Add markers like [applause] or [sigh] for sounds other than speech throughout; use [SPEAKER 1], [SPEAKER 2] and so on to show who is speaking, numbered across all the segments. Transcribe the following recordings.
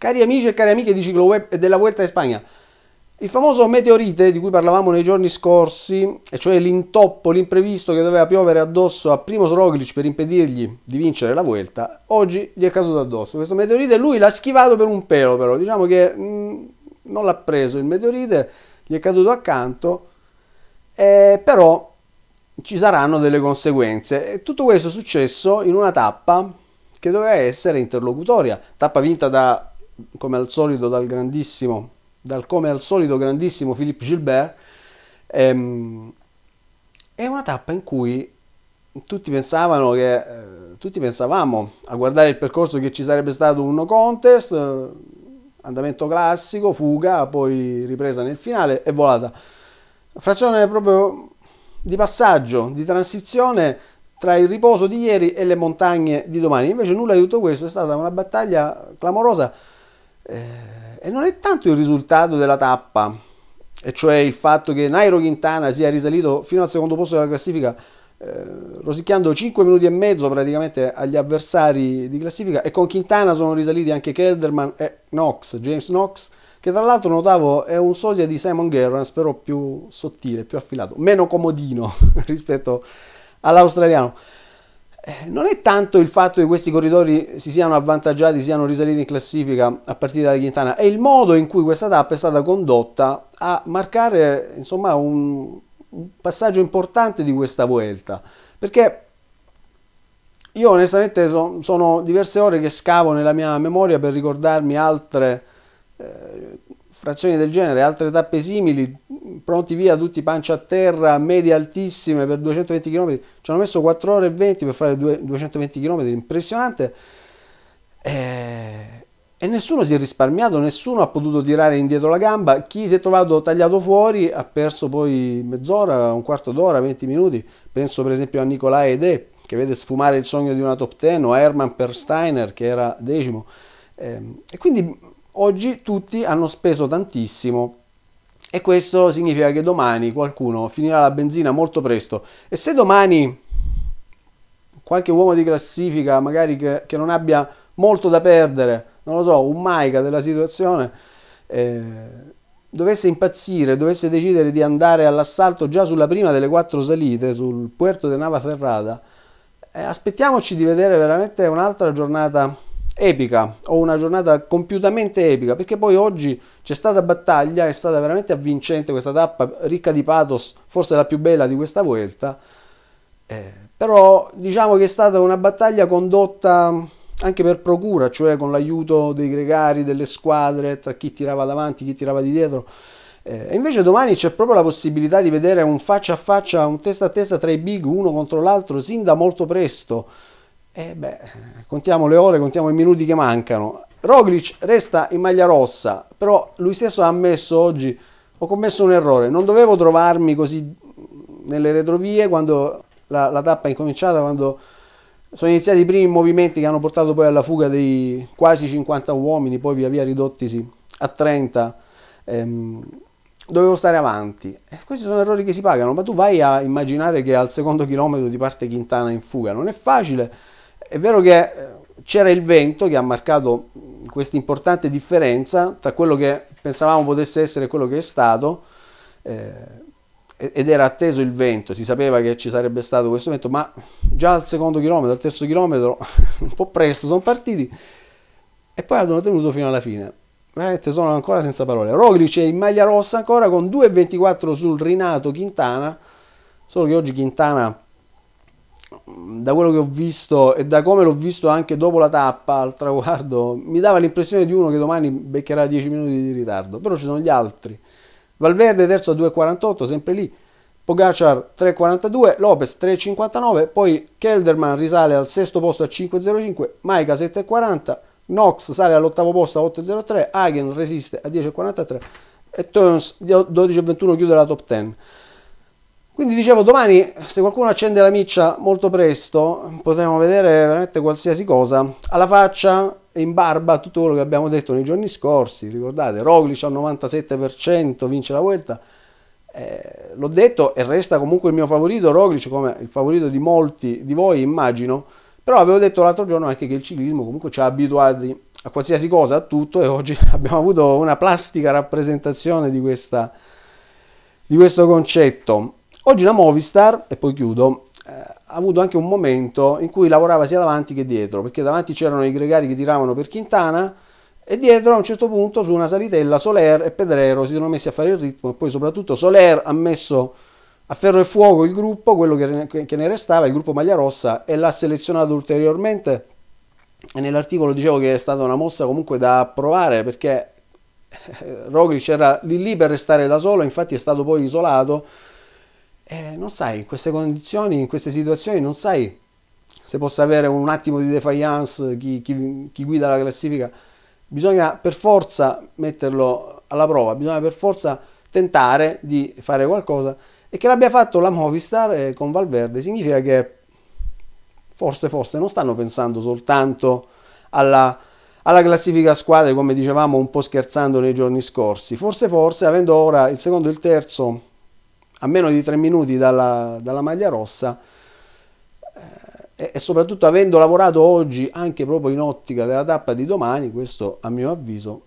[SPEAKER 1] Cari amici e cari amiche di Cicloweb e della Vuelta in Spagna, il famoso meteorite di cui parlavamo nei giorni scorsi, e cioè l'intoppo, l'imprevisto che doveva piovere addosso a Primoz Roglic per impedirgli di vincere la Vuelta, oggi gli è caduto addosso. Questo meteorite lui l'ha schivato per un pelo però, diciamo che mh, mm, non l'ha preso il meteorite, gli è caduto accanto, eh, però ci saranno delle conseguenze. E tutto questo è successo in una tappa che doveva essere interlocutoria, tappa vinta da come al solito dal grandissimo, dal come al solito grandissimo Philippe Gilbert, ehm, è una tappa in cui tutti pensavano che, eh, tutti pensavamo a guardare il percorso che ci sarebbe stato un no contest, eh, andamento classico, fuga, poi ripresa nel finale e volata. Frazione proprio di passaggio, di transizione tra il riposo di ieri e le montagne di domani. Invece nulla di tutto questo, è stata una battaglia clamorosa eh, e non è tanto il risultato della tappa, e cioè il fatto che Nairo Quintana sia risalito fino al secondo posto della classifica, eh, rosicchiando 5 minuti e mezzo praticamente agli avversari di classifica, e con Quintana sono risaliti anche Kelderman e Knox, James Knox, che tra l'altro notavo è un sosia di Simon Gerrans, però più sottile, più affilato, meno comodino [laughs] rispetto all'australiano. Eh, non è tanto il fatto che questi corridori si siano avvantaggiati, siano risaliti in classifica a partire da Quintana, è il modo in cui questa tappa è stata condotta a marcare insomma, un, un passaggio importante di questa Vuelta. Perché io onestamente so, sono diverse ore che scavo nella mia memoria per ricordarmi altre eh, frazioni del genere, altre tappe simili, pronti via tutti pancia a terra, medie altissime per 220 km, ci hanno messo 4 ore e 20 per fare 220 km, impressionante. Eh, e nessuno si è risparmiato, nessuno ha potuto tirare indietro la gamba, chi si è trovato tagliato fuori ha perso poi mezz'ora, un quarto d'ora, 20 minuti, penso per esempio a Nicolai Ede che vede sfumare il sogno di una top 10 o a Herman Persteiner che era decimo ehm, e quindi Oggi tutti hanno speso tantissimo e questo significa che domani qualcuno finirà la benzina molto presto e se domani qualche uomo di classifica magari che, che non abbia molto da perdere, non lo so, un maica della situazione, eh, dovesse impazzire, dovesse decidere di andare all'assalto già sulla prima delle quattro salite, sul puerto di Nava Ferrada, eh, aspettiamoci di vedere veramente un'altra giornata epica, ho una giornata compiutamente epica, perché poi oggi c'è stata battaglia, è stata veramente avvincente questa tappa, ricca di pathos, forse la più bella di questa vuelta, eh, però diciamo che è stata una battaglia condotta anche per procura, cioè con l'aiuto dei gregari, delle squadre, tra chi tirava davanti, chi tirava di dietro. Eh, e invece domani c'è proprio la possibilità di vedere un faccia a faccia, un testa a testa tra i big uno contro l'altro sin da molto presto eh beh, contiamo le ore, contiamo i minuti che mancano. Roglic resta in maglia rossa, però lui stesso ha ammesso oggi, ho commesso un errore, non dovevo trovarmi così nelle retrovie quando la, la tappa è incominciata, quando sono iniziati i primi movimenti che hanno portato poi alla fuga dei quasi 50 uomini, poi via via ridottisi a 30. Ehm, dovevo stare avanti. Eh, questi sono errori che si pagano, ma tu vai a immaginare che al secondo chilometro ti parte Quintana in fuga, non è facile è vero che eh, c'era il vento che ha marcato mm, questa importante differenza tra quello che pensavamo potesse essere quello che è stato, eh, ed era atteso il vento, si sapeva che ci sarebbe stato questo vento, ma già al secondo chilometro, al terzo chilometro, [laughs] un po' presto sono partiti e poi hanno tenuto fino alla fine. Veramente sono ancora senza parole. Roglic è in maglia rossa ancora con 2,24 sul rinato Quintana, solo che oggi Quintana da quello che ho visto e da come l'ho visto anche dopo la tappa al traguardo, mi dava l'impressione di uno che domani beccherà 10 minuti di ritardo, però ci sono gli altri. Valverde terzo a 2,48, sempre lì. Pogacar 3,42, Lopez 3,59, poi Kelderman risale al sesto posto a 5,05, Maika 7,40, Nox sale all'ottavo posto a 8,03, Hagen resiste a 10,43 e Turns 12,21 chiude la top 10. Quindi dicevo, domani se qualcuno accende la miccia molto presto potremo vedere veramente qualsiasi cosa alla faccia e in barba tutto quello che abbiamo detto nei giorni scorsi. Ricordate, Roglic al 97% vince la Vuelta. Eh, l'ho detto e resta comunque il mio favorito, Roglic come il favorito di molti di voi immagino, però avevo detto l'altro giorno anche che il ciclismo comunque ci ha abituati a qualsiasi cosa, a tutto e oggi [laughs] abbiamo avuto una plastica rappresentazione di, questa, di questo concetto. Oggi la Movistar, e poi chiudo, eh, ha avuto anche un momento in cui lavorava sia davanti che dietro, perché davanti c'erano i gregari che tiravano per Quintana e dietro a un certo punto su una salitella Soler e Pedrero si sono messi a fare il ritmo e poi soprattutto Soler ha messo a ferro e fuoco il gruppo, quello che ne restava, il gruppo Maglia Rossa, e l'ha selezionato ulteriormente. E nell'articolo dicevo che è stata una mossa comunque da approvare perché eh, Roglic era lì lì per restare da solo, infatti è stato poi isolato eh, non sai, in queste condizioni, in queste situazioni, non sai se possa avere un attimo di defiance chi, chi, chi guida la classifica. Bisogna per forza metterlo alla prova, bisogna per forza tentare di fare qualcosa e che l'abbia fatto la Movistar eh, con Valverde significa che forse, forse non stanno pensando soltanto alla, alla classifica squadre come dicevamo un po' scherzando nei giorni scorsi forse forse avendo ora il secondo e il terzo a meno di tre minuti dalla, dalla maglia rossa eh, e soprattutto avendo lavorato oggi anche proprio in ottica della tappa di domani, questo a mio avviso,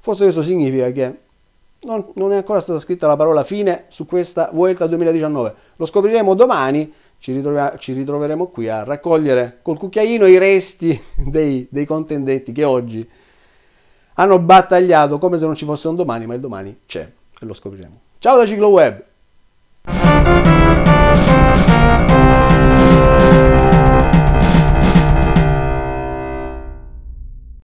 [SPEAKER 1] forse questo significa che non, non è ancora stata scritta la parola fine su questa Vuelta 2019. Lo scopriremo domani, ci, ritroveremo, ci ritroveremo qui a raccogliere col cucchiaino i resti [laughs] dei, dei contendenti che oggi hanno battagliato come se non ci fosse un domani, ma il domani c'è e lo scopriremo. Ciao da Ciclo Web!